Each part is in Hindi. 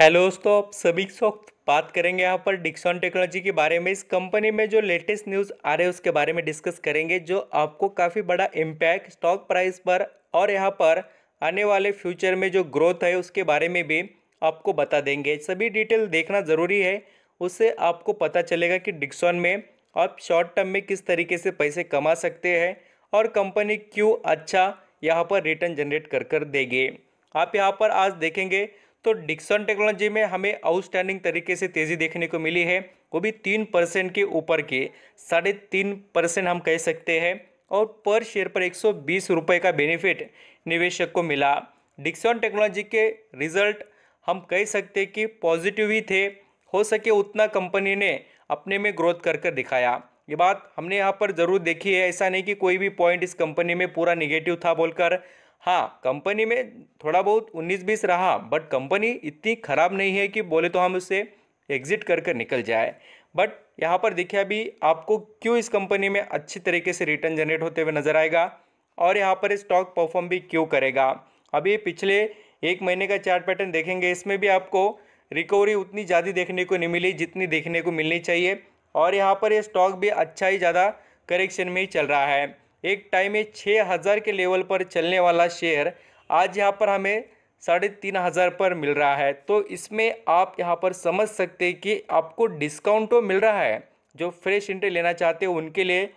हेलो दोस्तों आप सभी वक्त बात करेंगे यहाँ पर डिक्सॉन टेक्नोलॉजी के बारे में इस कंपनी में जो लेटेस्ट न्यूज़ आ रहे हैं उसके बारे में डिस्कस करेंगे जो आपको काफ़ी बड़ा इम्पैक्ट स्टॉक प्राइस पर और यहाँ पर आने वाले फ्यूचर में जो ग्रोथ है उसके बारे में भी आपको बता देंगे सभी डिटेल देखना ज़रूरी है उससे आपको पता चलेगा कि डिक्सॉन में आप शॉर्ट टर्म में किस तरीके से पैसे कमा सकते हैं और कंपनी क्यों अच्छा यहाँ पर रिटर्न जनरेट कर कर देगी आप यहाँ पर आज देखेंगे तो डिक्सन टेक्नोलॉजी में हमें आउटस्टैंडिंग तरीके से तेज़ी देखने को मिली है वो भी तीन परसेंट के ऊपर के साढ़े तीन परसेंट हम कह सकते हैं और पर शेयर पर एक सौ बीस रुपये का बेनिफिट निवेशक को मिला डिक्सन टेक्नोलॉजी के रिजल्ट हम कह सकते कि पॉजिटिव ही थे हो सके उतना कंपनी ने अपने में ग्रोथ कर कर दिखाया ये बात हमने यहाँ पर ज़रूर देखी है ऐसा नहीं कि कोई भी पॉइंट इस कंपनी में पूरा निगेटिव था बोलकर हाँ कंपनी में थोड़ा बहुत उन्नीस बीस रहा बट कंपनी इतनी ख़राब नहीं है कि बोले तो हम उससे एग्ज़िट कर कर निकल जाए बट यहाँ पर देखिए अभी आपको क्यों इस कंपनी में अच्छी तरीके से रिटर्न जनरेट होते हुए नज़र आएगा और यहाँ पर स्टॉक परफॉर्म भी क्यों करेगा अभी पिछले एक महीने का चार्ट पैटर्न देखेंगे इसमें भी आपको रिकवरी उतनी ज़्यादा देखने को नहीं मिली जितनी देखने को मिलनी चाहिए और यहाँ पर ये यह स्टॉक भी अच्छा ही ज़्यादा करेक्शन में ही चल रहा है एक टाइम में छः हज़ार के लेवल पर चलने वाला शेयर आज यहाँ पर हमें साढ़े तीन हज़ार पर मिल रहा है तो इसमें आप यहाँ पर समझ सकते हैं कि आपको डिस्काउंट तो मिल रहा है जो फ्रेश इंट्री लेना चाहते हो उनके लिए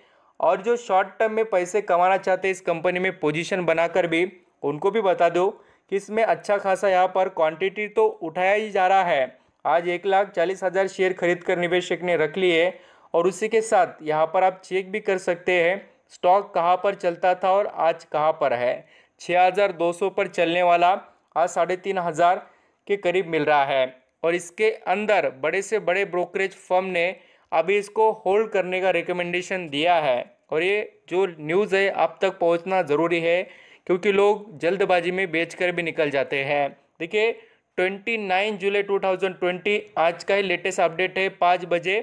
और जो शॉर्ट टर्म में पैसे कमाना चाहते हैं इस कंपनी में पोजीशन बनाकर भी उनको भी बता दो कि इसमें अच्छा खासा यहाँ पर क्वांटिटी तो उठाया ही जा रहा है आज एक लाख चालीस हज़ार शेयर खरीद कर निवेशक ने रख लिए और उसी के साथ यहाँ पर आप चेक भी कर सकते हैं स्टॉक कहाँ पर चलता था और आज कहाँ पर है 6,200 पर चलने वाला आज साढ़े तीन हज़ार के करीब मिल रहा है और इसके अंदर बड़े से बड़े ब्रोकरेज फर्म ने अभी इसको होल्ड करने का रिकमेंडेशन दिया है और ये जो न्यूज़ है आप तक पहुंचना ज़रूरी है क्योंकि लोग जल्दबाजी में बेचकर भी निकल जाते हैं देखिए 29 जुलाई 2020 आज का ही लेटेस्ट अपडेट है पाँच बजे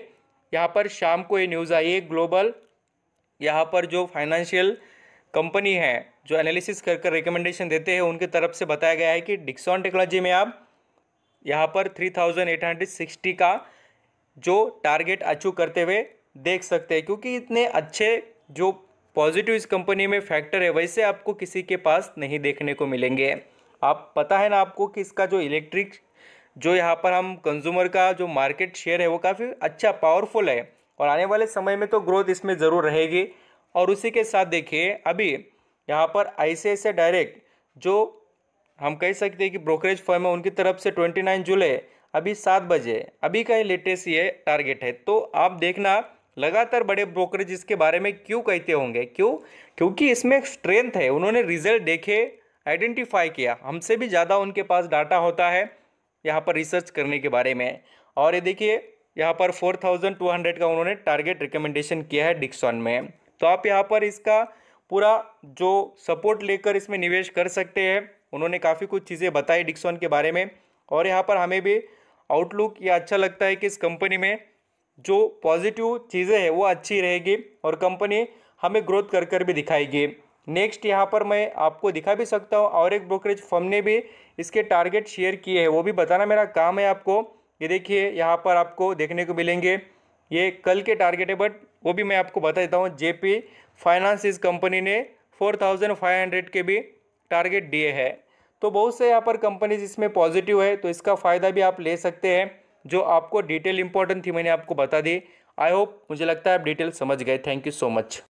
यहाँ पर शाम को ये न्यूज़ आई है ग्लोबल यहाँ पर जो फाइनेंशियल कंपनी है जो एनालिसिस कर कर रिकमेंडेशन देते हैं उनके तरफ से बताया गया है कि डिक्सॉन टेक्नोलॉजी में आप यहाँ पर 3860 का जो टारगेट अचीव करते हुए देख सकते हैं क्योंकि इतने अच्छे जो पॉजिटिव इस कंपनी में फैक्टर है वैसे आपको किसी के पास नहीं देखने को मिलेंगे आप पता है ना आपको कि इसका जो इलेक्ट्रिक जो यहाँ पर हम कंज्यूमर का जो मार्केट शेयर है वो काफ़ी अच्छा पावरफुल है और आने वाले समय में तो ग्रोथ इसमें ज़रूर रहेगी और उसी के साथ देखिए अभी यहाँ पर ऐसे डायरेक्ट जो हम कह सकते हैं कि ब्रोकरेज फर्म है उनकी तरफ से ट्वेंटी नाइन जुलाई अभी सात बजे अभी का ही लेटेस्ट ये टारगेट है तो आप देखना लगातार बड़े ब्रोकरेज इसके बारे में क्यों कहते होंगे क्यों क्योंकि इसमें स्ट्रेंथ है उन्होंने रिजल्ट देखे आइडेंटिफाई किया हमसे भी ज़्यादा उनके पास डाटा होता है यहाँ पर रिसर्च करने के बारे में और ये देखिए यहाँ पर 4200 का उन्होंने टारगेट रिकमेंडेशन किया है डिक्सॉन में तो आप यहाँ पर इसका पूरा जो सपोर्ट लेकर इसमें निवेश कर सकते हैं उन्होंने काफ़ी कुछ चीज़ें बताई डिक्सॉन के बारे में और यहाँ पर हमें भी आउटलुक ये अच्छा लगता है कि इस कंपनी में जो पॉजिटिव चीज़ें हैं वो अच्छी रहेगी और कंपनी हमें ग्रोथ कर कर भी दिखाएगी नेक्स्ट यहाँ पर मैं आपको दिखा भी सकता हूँ और एक ब्रोकरेज फर्म ने भी इसके टारगेट शेयर किए हैं वो भी बताना मेरा काम है आपको ये देखिए यहाँ पर आपको देखने को मिलेंगे ये कल के टारगेट है बट वो भी मैं आपको बता देता हूँ जेपी फाइनेंस इस कंपनी ने फोर थाउजेंड फाइव हंड्रेड के भी टारगेट दिए हैं तो बहुत से यहाँ पर कंपनीज इसमें पॉजिटिव है तो इसका फ़ायदा भी आप ले सकते हैं जो आपको डिटेल इंपॉर्टेंट थी मैंने आपको बता दी आई होप मुझे लगता है आप डिटेल समझ गए थैंक यू सो मच